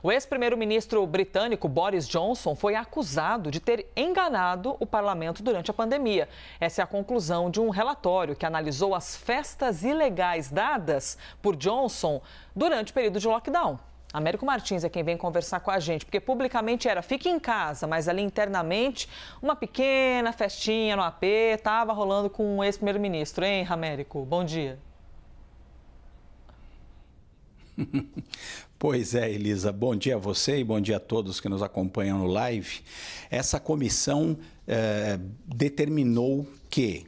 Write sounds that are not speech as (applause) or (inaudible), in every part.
O ex-primeiro-ministro britânico Boris Johnson foi acusado de ter enganado o parlamento durante a pandemia. Essa é a conclusão de um relatório que analisou as festas ilegais dadas por Johnson durante o período de lockdown. Américo Martins é quem vem conversar com a gente, porque publicamente era fique em casa, mas ali internamente uma pequena festinha no AP estava rolando com o ex-primeiro-ministro, hein, Américo? Bom dia. (laughs) Pois é, Elisa. Bom dia a você e bom dia a todos que nos acompanham no live. Essa comissão eh, determinou que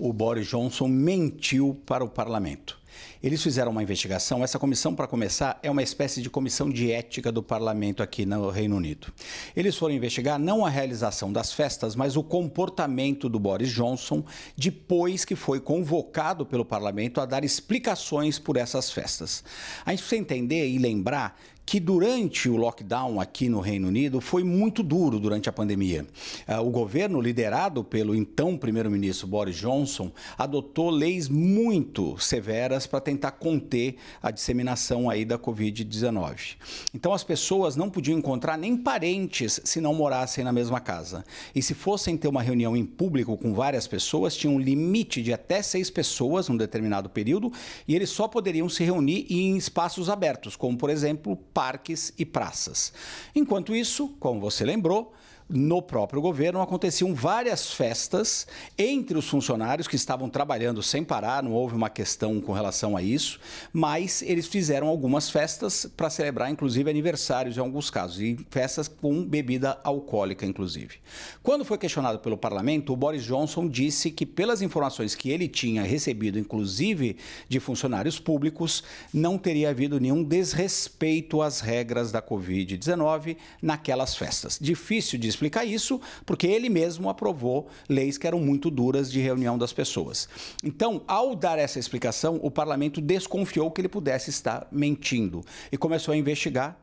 o Boris Johnson mentiu para o parlamento. Eles fizeram uma investigação. Essa comissão, para começar, é uma espécie de comissão de ética do parlamento aqui no Reino Unido. Eles foram investigar não a realização das festas, mas o comportamento do Boris Johnson depois que foi convocado pelo parlamento a dar explicações por essas festas. A gente precisa entender e lembrar que durante o lockdown aqui no Reino Unido foi muito duro durante a pandemia. É, o governo, liderado pelo então primeiro-ministro Boris Johnson, adotou leis muito severas para tentar conter a disseminação aí da Covid-19. Então as pessoas não podiam encontrar nem parentes se não morassem na mesma casa. E se fossem ter uma reunião em público com várias pessoas, tinha um limite de até seis pessoas num determinado período e eles só poderiam se reunir em espaços abertos, como por exemplo parques e praças. Enquanto isso, como você lembrou, no próprio governo aconteciam várias festas entre os funcionários que estavam trabalhando sem parar, não houve uma questão com relação a isso, mas eles fizeram algumas festas para celebrar, inclusive, aniversários em alguns casos, e festas com bebida alcoólica, inclusive. Quando foi questionado pelo parlamento, o Boris Johnson disse que, pelas informações que ele tinha recebido, inclusive de funcionários públicos, não teria havido nenhum desrespeito às regras da Covid-19 naquelas festas. Difícil de explica isso porque ele mesmo aprovou leis que eram muito duras de reunião das pessoas. Então, ao dar essa explicação, o parlamento desconfiou que ele pudesse estar mentindo e começou a investigar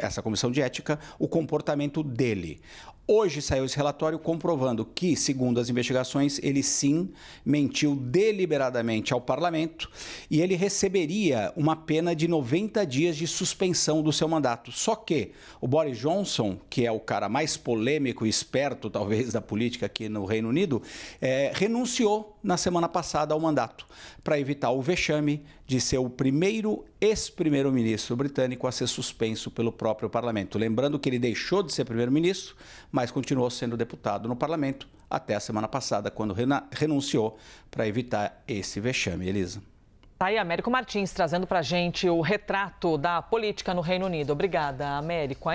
essa comissão de ética, o comportamento dele. Hoje saiu esse relatório comprovando que, segundo as investigações, ele sim mentiu deliberadamente ao parlamento e ele receberia uma pena de 90 dias de suspensão do seu mandato. Só que o Boris Johnson, que é o cara mais polêmico e esperto, talvez, da política aqui no Reino Unido, é, renunciou na semana passada ao mandato para evitar o vexame de ser o primeiro ex-primeiro-ministro britânico a ser suspenso pelo próprio parlamento. Lembrando que ele deixou de ser primeiro-ministro mas continuou sendo deputado no parlamento até a semana passada, quando renunciou para evitar esse vexame. Elisa. Tá aí Américo Martins trazendo para gente o retrato da política no Reino Unido. Obrigada, Américo.